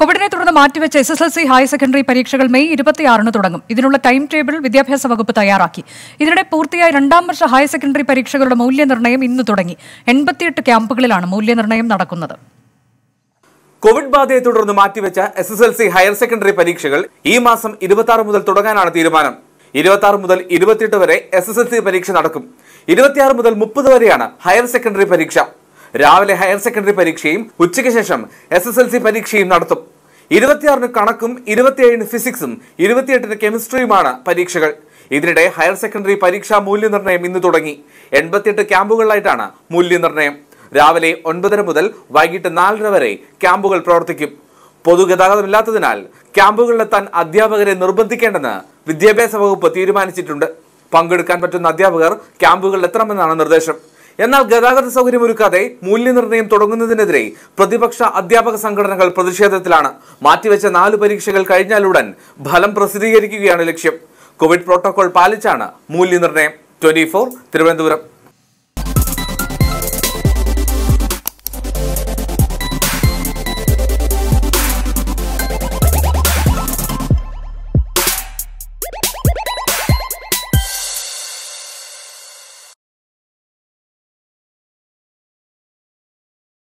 കോവിഡിനെ തുടർന്ന് മാറ്റിവെച്ച S S L C higher secondary പരീക്ഷകൾ മെയ് ഇരുപത്തിയാറിന് തുടങ്ങും ഇതിനുള്ള ടൈം ടേബിൾ വിദ്യാഭ്യാസ വകുപ്പ് തയ്യാറാക്കി ഇതിനിടെ പൂർത്തിയായ രണ്ടാം വർഷ ഹയർ സെക്കൻഡറി പരീക്ഷകളുടെ മൂല്യനിർണ്ണയം ഇന്ന് തുടങ്ങി എൺപത്തിയെട്ട് ക്യാമ്പുകളിലാണ് മൂല്യനിർണ്ണയം നടക്കുന്നത് കോവിഡ് ബാധയെ തുടർന്ന് മാറ്റിവെച്ച S S L C higher secondary പരീക്ഷകൾ ഈ മാസം ഇരുപത്തി ആറ് മുതൽ തുടങ്ങാനാണ് തീരുമാനം ഇരുപത്തി ആറ് മുതൽ ഇരുപത്തിയെട്ട് വരെ എസ് എസ് എൽ സി പരീക്ഷ നടക്കും ഇരുപത്തിയാറ് മുതൽ മുപ്പത് വരെയാണ് ഹയർ സെക്കൻഡറി പരീക്ഷ രാവിലെ ഹയർ സെക്കൻഡറി പരീക്ഷയും ഉച്ചയ്ക്ക് ശേഷം എസ് എസ് എൽ സി പരീക്ഷയും നടത്തും ഇരുപത്തിയാറിന് കണക്കും ഇരുപത്തിയേഴിന് ഫിസിക്സും ഇരുപത്തിയെട്ടിന് കെമിസ്ട്രിയുമാണ് പരീക്ഷകൾ ഇതിനിടെ ഹയർ സെക്കൻഡറി പരീക്ഷാ മൂല്യനിർണ്ണയം ഇന്ന് തുടങ്ങി എൺപത്തിയെട്ട് ക്യാമ്പുകളിലായിട്ടാണ് മൂല്യനിർണ്ണയം രാവിലെ ഒൻപതര മുതൽ വൈകിട്ട് നാലര വരെ ക്യാമ്പുകൾ പ്രവർത്തിക്കും പൊതുഗതാഗതമില്ലാത്തതിനാൽ ക്യാമ്പുകളിലെത്താൻ അധ്യാപകരെ നിർബന്ധിക്കേണ്ടെന്ന് വിദ്യാഭ്യാസ വകുപ്പ് തീരുമാനിച്ചിട്ടുണ്ട് പങ്കെടുക്കാൻ പറ്റുന്ന അധ്യാപകർ ക്യാമ്പുകളിൽ എത്തണമെന്നാണ് നിർദ്ദേശം എന്നാൽ ഗതാഗത സൗകര്യം ഒരുക്കാതെ മൂല്യനിർണ്ണയം തുടങ്ങുന്നതിനെതിരെ പ്രതിപക്ഷ അധ്യാപക സംഘടനകൾ പ്രതിഷേധത്തിലാണ് മാറ്റിവെച്ച നാല് പരീക്ഷകൾ കഴിഞ്ഞാലുടൻ ഫലം പ്രസിദ്ധീകരിക്കുകയാണ് ലക്ഷ്യം കോവിഡ് പ്രോട്ടോകോൾ പാലിച്ചാണ് മൂല്യനിർണ്ണയം ട്വന്റി ഫോർ തിരുവനന്തപുരം